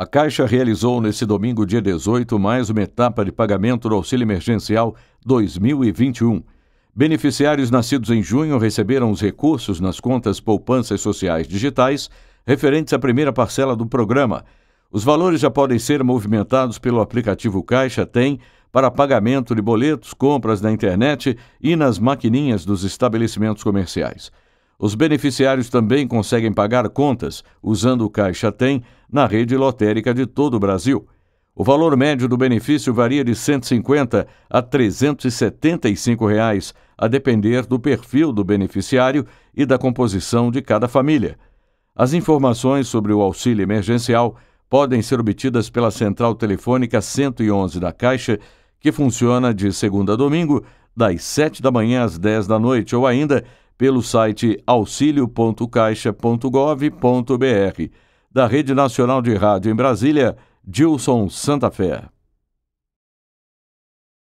A Caixa realizou neste domingo, dia 18, mais uma etapa de pagamento do Auxílio Emergencial 2021. Beneficiários nascidos em junho receberam os recursos nas contas poupanças sociais digitais referentes à primeira parcela do programa. Os valores já podem ser movimentados pelo aplicativo Caixa Tem para pagamento de boletos, compras na internet e nas maquininhas dos estabelecimentos comerciais. Os beneficiários também conseguem pagar contas usando o Caixa Tem na rede lotérica de todo o Brasil. O valor médio do benefício varia de R$ 150 a R$ 375, reais, a depender do perfil do beneficiário e da composição de cada família. As informações sobre o auxílio emergencial podem ser obtidas pela central telefônica 111 da Caixa, que funciona de segunda a domingo, das 7 da manhã às 10 da noite, ou ainda pelo site auxilio.caixa.gov.br. Da Rede Nacional de Rádio em Brasília, Dilson Santa Fé.